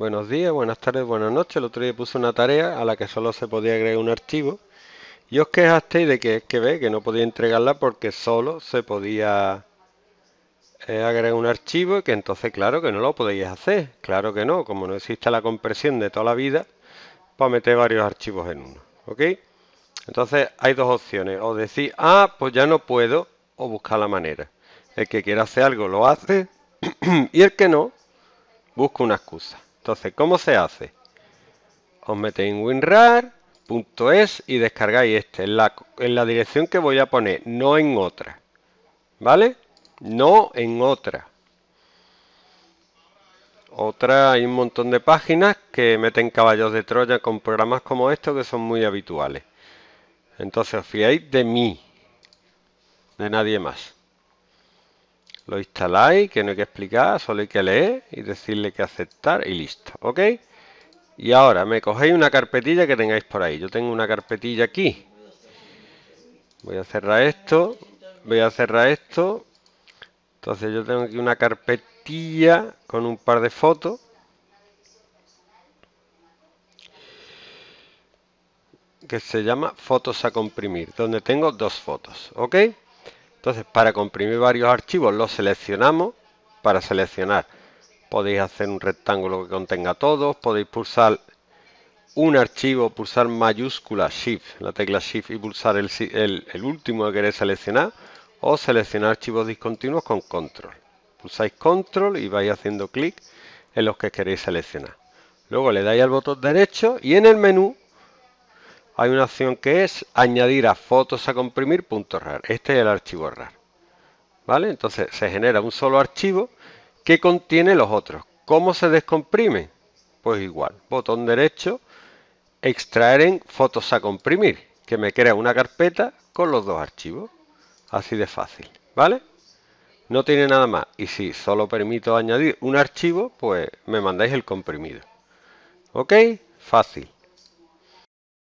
Buenos días, buenas tardes, buenas noches. El otro día puse una tarea a la que solo se podía agregar un archivo y os quejasteis de que que ve que no podía entregarla porque solo se podía eh, agregar un archivo y que entonces claro que no lo podéis hacer. Claro que no, como no existe la compresión de toda la vida, para pues meter varios archivos en uno. ¿Ok? Entonces hay dos opciones. O decir, ah, pues ya no puedo, o buscar la manera. El que quiera hacer algo lo hace y el que no, busca una excusa. Entonces, ¿cómo se hace? Os metéis en winrar.es y descargáis este en la, dirección que voy a poner, no en otra. ¿Vale? No en otra. Otra, hay un montón de páginas que meten caballos de Troya con programas como estos que son muy habituales. Entonces os fiáis de mí, de nadie más. Lo instaláis, que no hay que explicar, solo hay que leer y decirle que aceptar y listo, ¿ok? Y ahora me cogéis una carpetilla que tengáis por ahí. Yo tengo una carpetilla aquí. Voy a cerrar esto, voy a cerrar esto. Entonces yo tengo aquí una carpetilla con un par de fotos. que se llama fotos a comprimir, donde tengo dos fotos, ¿ok? Entonces, para comprimir varios archivos, los seleccionamos para seleccionar. Podéis hacer un rectángulo que contenga todos, podéis pulsar un archivo, pulsar mayúscula Shift, la tecla Shift y pulsar el, el último que queréis seleccionar o seleccionar archivos discontinuos con Control. Pulsáis Control y vais haciendo clic en los que queréis seleccionar. Luego le dais al botón derecho y en el menú hay una opción que es añadir a fotos a comprimir punto .rar. Este es el archivo RAR. ¿Vale? Entonces se genera un solo archivo que contiene los otros. ¿Cómo se descomprime? Pues igual, botón derecho, extraer en fotos a comprimir, que me crea una carpeta con los dos archivos. Así de fácil, ¿vale? No tiene nada más. Y si solo permito añadir un archivo, pues me mandáis el comprimido. ¿Ok? Fácil.